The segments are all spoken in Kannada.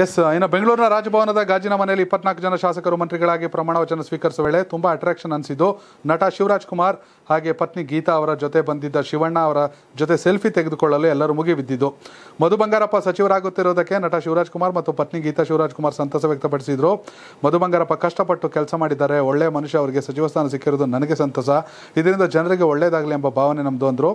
ಎಸ್ uh, ಇನ್ನು ಬೆಂಗಳೂರಿನ ರಾಜಭವನದ ಗಾಜಿನ ಮನೆಯಲ್ಲಿ ಇಪ್ಪತ್ನಾಲ್ಕು ಜನ ಶಾಸಕರು ಮಂತ್ರಿಗಳಾಗಿ ಪ್ರಮಾಣ ವಚನ ಸ್ವೀಕರಿಸುವ ವೇಳೆ ತುಂಬ ಅಟ್ರಾಕ್ಷನ್ ಅನಿಸಿದ್ದು ನಟ ಶಿವರಾಜ್ ಕುಮಾರ್ ಹಾಗೆ ಪತ್ನಿ ಗೀತಾ ಅವರ ಜೊತೆ ಬಂದಿದ್ದ ಶಿವಣ್ಣ ಅವರ ಜೊತೆ ಸೆಲ್ಫಿ ತೆಗೆದುಕೊಳ್ಳಲು ಎಲ್ಲರೂ ಮುಗಿಬಿದ್ದಿದ್ದು ಮಧು ಬಂಗಾರಪ್ಪ ಸಚಿವರಾಗುತ್ತಿರುವುದಕ್ಕೆ ನಟ ಶಿವರಾಜ್ ಕುಮಾರ್ ಮತ್ತು ಪತ್ನಿ ಗೀತಾ ಶಿವರಾಜ್ ಕುಮಾರ್ ಸಂತಸ ವ್ಯಕ್ತಪಡಿಸಿದರು ಮಧು ಬಂಗಾರಪ್ಪ ಕಷ್ಟಪಟ್ಟು ಕೆಲಸ ಮಾಡಿದ್ದಾರೆ ಒಳ್ಳೆಯ ಮನುಷ್ಯ ಅವರಿಗೆ ಸಚಿವ ಸ್ಥಾನ ಸಿಕ್ಕಿರೋದು ನನಗೆ ಸಂತಸ ಇದರಿಂದ ಜನರಿಗೆ ಒಳ್ಳೆಯದಾಗಲಿ ಎಂಬ ಭಾವನೆ ನಮ್ಮದು ಅಂದರು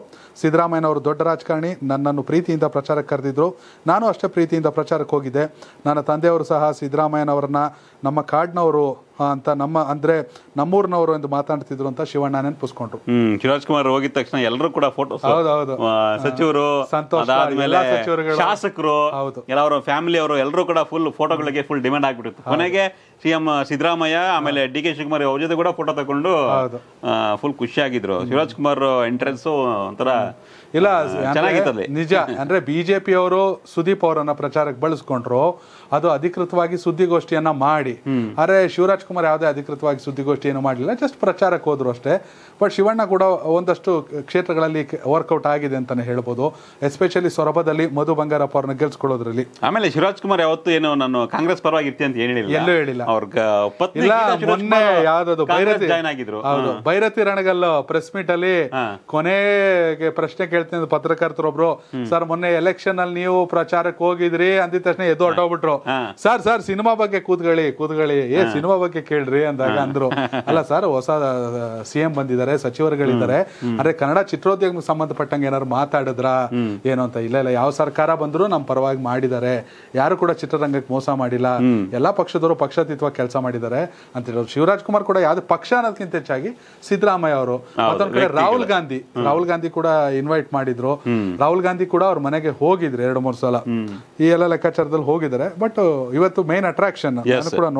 ಅವರು ದೊಡ್ಡ ರಾಜಕಾರಣಿ ನನ್ನನ್ನು ಪ್ರೀತಿಯಿಂದ ಪ್ರಚಾರಕ್ಕೆ ಕರೆದಿದ್ದರು ನಾನು ಅಷ್ಟೇ ಪ್ರೀತಿಯಿಂದ ಪ್ರಚಾರಕ್ಕೆ ಹೋಗಿದ್ದೆ ನನ್ನ ತಂದೆಯವರು ಸಹ ಸಿದ್ದರಾಮಯ್ಯನವ್ರನ್ನ ನಮ್ಮ ಕಾಡ್ನವರು ಅಂತ ನಮ್ಮ ಅಂದ್ರೆ ನಮ್ಮೂರಿನವರು ಎಂದು ಮಾತಾಡ್ತಿದ್ರು ಅಂತ ಶಿವಣ್ಣ ನೆನಪಿಸ್ಕೊಂಡ್ರು ಶಿವರಾಜ್ ಕುಮಾರ್ ಹೋಗಿದ ತಕ್ಷಣ ಎಲ್ಲರೂ ಕೂಡ ಫೋಟೋ ಹೌದು ಸಚಿವರು ಸಂತೋಷ ಶಾಸಕರು ಹೌದು ಎಲ್ಲರ ಫ್ಯಾಮಿಲಿ ಅವರು ಎಲ್ಲರೂ ಕೂಡ ಫುಲ್ ಫೋಟೋಗಳಿಗೆ ಫುಲ್ ಡಿಮ್ಯಾಂಡ್ ಆಗ್ಬಿಟ್ಟಿತ್ತು ಕೊನೆಗೆ ಸಿಎಂ ಸಿದ್ದರಾಮಯ್ಯ ಆಮೇಲೆ ಡಿ ಕೆ ಶಿವಕುಮಾರ್ ಅವ್ರ ಜೊತೆ ಕೂಡ ಫೋಟೋ ತಗೊಂಡು ಫುಲ್ ಖುಷಿಯಾಗಿದ್ರು ಶಿವರಾಜ್ ಕುಮಾರ್ ಎಂಟ್ರೆನ್ಸ್ ಒಂಥರ ಇಲ್ಲ ನಿಜ ಅಂದ್ರೆ ಬಿಜೆಪಿ ಅವರು ಸುದೀಪ್ ಅವರನ್ನ ಪ್ರಚಾರಕ್ಕೆ ಬಳಸ್ಕೊಂಡ್ರು ಅದು ಅಧಿಕೃತವಾಗಿ ಸುದ್ದಿಗೋಷ್ಠಿಯನ್ನ ಮಾಡಿ ಅರೆ ಶಿವರಾಜ್ ಕುಮರ ಆದೇ ಅಧಿಕೃತವಾಗಿ ಸುದ್ದಿಗೋಷ್ಟೇ ಏನು ಮಾಡಲಿಲ್ಲ जस्ट ಪ್ರಚಾರಕ್ಕೆ ಹೋಗ್ದ್ರು ಅಷ್ಟೇ but ಶಿವಣ್ಣ ಕೂಡ ಒಂದಷ್ಟು ಕ್ಷೇತ್ರಗಳಲ್ಲಿ ವರ್ಕೌಟ್ ಆಗಿದೆ ಅಂತಾನೆ ಹೇಳಬಹುದು ಎಸ್ಪೆಶಿಯಲಿ ಸವರಬದಲಿ ಮધુಬಂಗಾರಪورನ ಗೆಲ್ಸಿಕೊಳ್ಳೋದರಲ್ಲಿ ಅಮೇಲೆ ಶಿರಾಜ್ ಕುಮಾರ್ ಯಾವತ್ತು ಏನು ನಾನು ಕಾಂಗ್ರೆಸ್ ಪರವಾಗಿ ಇರ್ತೀ ಅಂತ ಏನು ಹೇಳಲಿಲ್ಲ ಅವರು ಪತ್ನಿ ಮೊನ್ನೆ ಬಯರತಿ ಜಾಯಿನ್ ಆಗಿದ್ರು ಹೌದು ಬಯರತಿ ರಣಗಲ್ಲಾ ಪ್ರೆಸ್ ಮೀಟ್ ಅಲ್ಲಿ કોನೆಗೆ ಪ್ರಶ್ನೆ ಕೇಳ್ತಿನದು ಪತ್ರಕರ್ತರ ಒಬ್ರು ಸರ್ ಮೊನ್ನೆ ಎಲೆಕ್ಷನ್ ಅಲ್ಲಿ ನೀವು ಪ್ರಚಾರಕ್ಕೆ ಹೋಗಿದ್ರಿ ಅಂತ ಅಂದಿದ್ ತಕ್ಷಣ ಎದ್ದು اٹಹೋಬಿಟ್ರು ಸರ್ ಸರ್ ಸಿನಿಮಾ ಬಗ್ಗೆ ಕೂತುಕೊಳ್ಳಿ ಕೂತುಕೊಳ್ಳಿ ಏ ಸಿನಿಮಾ ಕೇಳ್ರಿ ಅಂದಾಗ ಅಂದ್ರು ಅಲ್ಲ ಸರ್ ಹೊಸ ಸಿ ಎಂ ಬಂದಿದ್ದಾರೆ ಸಚಿವರುಗಳಿದ್ದಾರೆ ಅಂದ್ರೆ ಕನ್ನಡ ಚಿತ್ರೋದ್ಯಮ ಸಂಬಂಧಪಟ್ಟಂಗೆ ಏನಾದ್ರು ಮಾತಾಡಿದ್ರ ಏನು ಅಂತ ಇಲ್ಲ ಇಲ್ಲ ಯಾವ ಸರ್ಕಾರ ಬಂದ್ರು ನಮ್ ಪರವಾಗಿ ಮಾಡಿದ್ದಾರೆ ಯಾರು ಕೂಡ ಚಿತ್ರರಂಗಕ್ಕೆ ಮೋಸ ಮಾಡಿಲ್ಲ ಎಲ್ಲಾ ಪಕ್ಷದವರು ಪಕ್ಷಾತೀತವಾಗಿ ಕೆಲಸ ಮಾಡಿದ್ದಾರೆ ಅಂತ ಹೇಳೋರು ಶಿವರಾಜ್ ಕುಮಾರ್ ಕೂಡ ಯಾವ್ದು ಪಕ್ಷ ಅನ್ನೋದಕ್ಕಿಂತ ಹೆಚ್ಚಾಗಿ ಸಿದ್ದರಾಮಯ್ಯ ಅವರು ಮತ್ತೊಂದ್ ಕಡೆ ರಾಹುಲ್ ಗಾಂಧಿ ರಾಹುಲ್ ಗಾಂಧಿ ಕೂಡ ಇನ್ವೈಟ್ ಮಾಡಿದ್ರು ರಾಹುಲ್ ಗಾಂಧಿ ಕೂಡ ಅವ್ರ ಮನೆಗೆ ಹೋಗಿದ್ರು ಎರಡು ಮೂರು ಸಲ ಈ ಎಲ್ಲ ಲೆಕ್ಕಾಚಾರದಲ್ಲಿ ಹೋಗಿದ್ದಾರೆ ಬಟ್ ಇವತ್ತು ಮೇನ್ ಅಟ್ರಾಕ್ಷನ್ ಕೂಡ